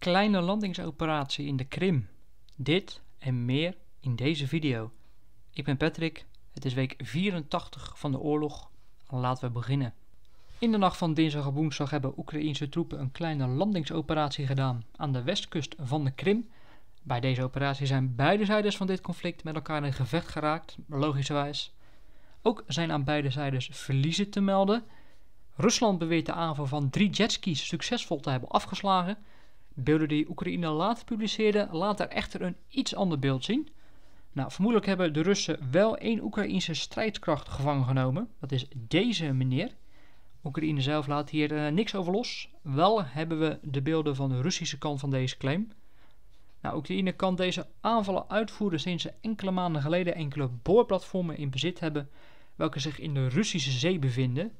kleine landingsoperatie in de Krim. Dit en meer in deze video. Ik ben Patrick, het is week 84 van de oorlog. Laten we beginnen. In de nacht van dinsdag op woensdag hebben Oekraïense troepen een kleine landingsoperatie gedaan aan de westkust van de Krim. Bij deze operatie zijn beide zijdes van dit conflict met elkaar in gevecht geraakt, logischerwijs. Ook zijn aan beide zijdes verliezen te melden. Rusland beweert de aanval van drie jetskis succesvol te hebben afgeslagen, Beelden die Oekraïne later publiceerde, laten echter een iets ander beeld zien. Nou, vermoedelijk hebben de Russen wel één Oekraïnse strijdkracht gevangen genomen. Dat is deze meneer. Oekraïne zelf laat hier eh, niks over los. Wel hebben we de beelden van de Russische kant van deze claim. Nou, Oekraïne kan deze aanvallen uitvoeren sinds ze enkele maanden geleden enkele boorplatformen in bezit hebben, welke zich in de Russische zee bevinden.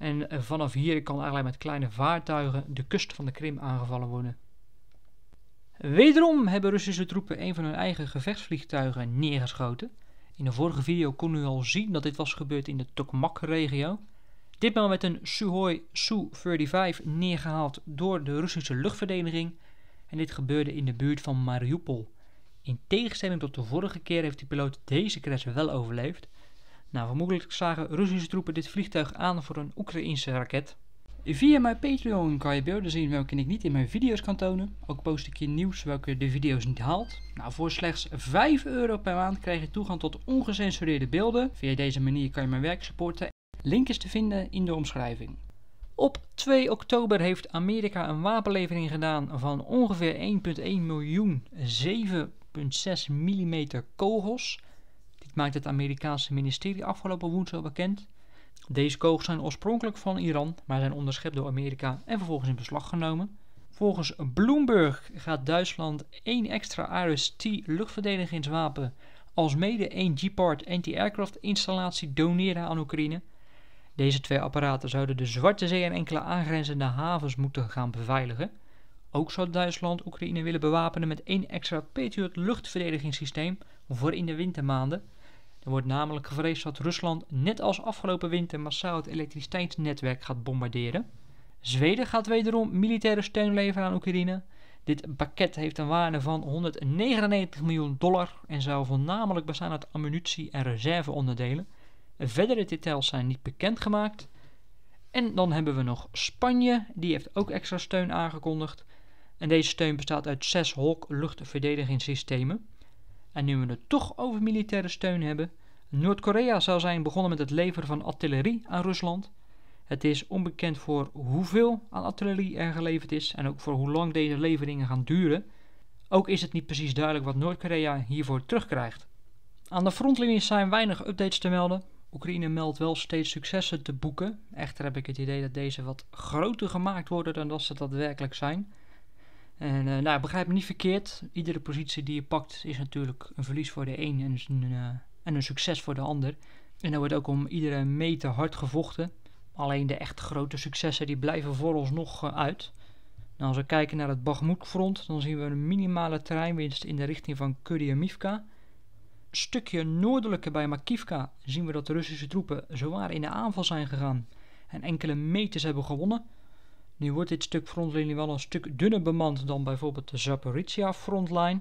En eh, vanaf hier kan eigenlijk met kleine vaartuigen de kust van de Krim aangevallen worden. Wederom hebben Russische troepen een van hun eigen gevechtsvliegtuigen neergeschoten. In de vorige video kon u al zien dat dit was gebeurd in de Tokmak-regio. Ditmaal met een Suhoi Su-35 neergehaald door de Russische luchtverdediging. En dit gebeurde in de buurt van Mariupol. In tegenstelling tot de vorige keer heeft de piloot deze crash wel overleefd. Nou, vermoedelijk zagen Russische troepen dit vliegtuig aan voor een Oekraïnse raket. Via mijn Patreon kan je beelden zien welke ik niet in mijn video's kan tonen. Ook post ik je nieuws welke de video's niet haalt. Nou, voor slechts 5 euro per maand krijg je toegang tot ongecensureerde beelden. Via deze manier kan je mijn werk supporten. Link is te vinden in de omschrijving. Op 2 oktober heeft Amerika een wapenlevering gedaan van ongeveer 1,1 miljoen 7,6 mm kogels maakt het Amerikaanse ministerie afgelopen woensdag bekend. Deze kogels zijn oorspronkelijk van Iran, maar zijn onderschept door Amerika en vervolgens in beslag genomen. Volgens Bloomberg gaat Duitsland één extra RST luchtverdedigingswapen als mede één Gepard anti-aircraft installatie doneren aan Oekraïne. Deze twee apparaten zouden de Zwarte Zee en enkele aangrenzende havens moeten gaan beveiligen. Ook zou Duitsland Oekraïne willen bewapenen met één extra Patriot luchtverdedigingssysteem voor in de wintermaanden. Er wordt namelijk gevreesd dat Rusland net als afgelopen winter massaal het elektriciteitsnetwerk gaat bombarderen. Zweden gaat wederom militaire steun leveren aan Oekraïne. Dit pakket heeft een waarde van 199 miljoen dollar en zou voornamelijk bestaan uit ammunitie en reserveonderdelen. Verdere details zijn niet bekendgemaakt. En dan hebben we nog Spanje, die heeft ook extra steun aangekondigd. En deze steun bestaat uit zes Hawk luchtverdedigingssystemen. En nu we het toch over militaire steun hebben, Noord-Korea zou zijn begonnen met het leveren van artillerie aan Rusland. Het is onbekend voor hoeveel aan artillerie er geleverd is en ook voor hoe lang deze leveringen gaan duren. Ook is het niet precies duidelijk wat Noord-Korea hiervoor terugkrijgt. Aan de frontlinie zijn weinig updates te melden. Oekraïne meldt wel steeds successen te boeken. Echter heb ik het idee dat deze wat groter gemaakt worden dan dat ze daadwerkelijk zijn. En uh, nou, begrijp me niet verkeerd. Iedere positie die je pakt is natuurlijk een verlies voor de een en een, eh, en een succes voor de ander. En dan wordt ook om iedere meter hard gevochten. Alleen de echt grote successen die blijven ons nog eh, uit. Nou, als we kijken naar het Bagmoed-front, dan zien we een minimale terreinwinst in de richting van Kuryamivka. Een stukje noordelijker bij Makivka zien we dat de Russische troepen zwaar in de aanval zijn gegaan en enkele meters hebben gewonnen. Nu wordt dit stuk frontlinie wel een stuk dunner bemand dan bijvoorbeeld de Zaporizhia frontline.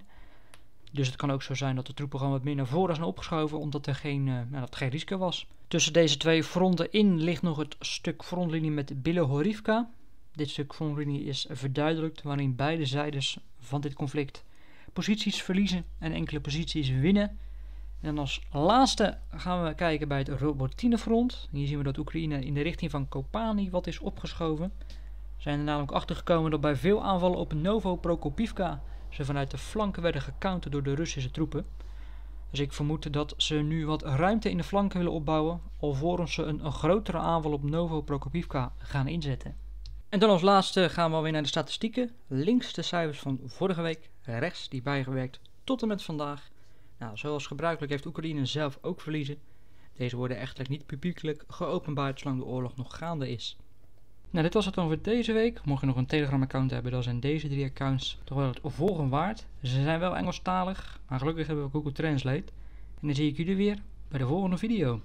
Dus het kan ook zo zijn dat de troepen gewoon wat meer naar voren zijn opgeschoven omdat er geen, eh, nou, dat geen risico was. Tussen deze twee fronten in ligt nog het stuk frontlinie met Horivka. Dit stuk frontlinie is verduidelijkt waarin beide zijdes van dit conflict posities verliezen en enkele posities winnen. En als laatste gaan we kijken bij het Robotyne-front. Hier zien we dat Oekraïne in de richting van Kopani wat is opgeschoven zijn er namelijk achtergekomen dat bij veel aanvallen op Novo Prokopivka ze vanuit de flanken werden gecounterd door de Russische troepen. Dus ik vermoed dat ze nu wat ruimte in de flanken willen opbouwen, alvorens ze een, een grotere aanval op Novo Prokopivka gaan inzetten. En dan als laatste gaan we alweer naar de statistieken. Links de cijfers van vorige week, rechts die bijgewerkt tot en met vandaag. Nou, zoals gebruikelijk heeft Oekraïne zelf ook verliezen. Deze worden echter niet publiekelijk geopenbaard zolang de oorlog nog gaande is. Nou, dit was het dan voor deze week. Mocht je nog een Telegram-account hebben, dan zijn deze drie accounts toch wel het volgende waard. Ze zijn wel Engelstalig, maar gelukkig hebben we Google Translate. En dan zie ik jullie weer bij de volgende video.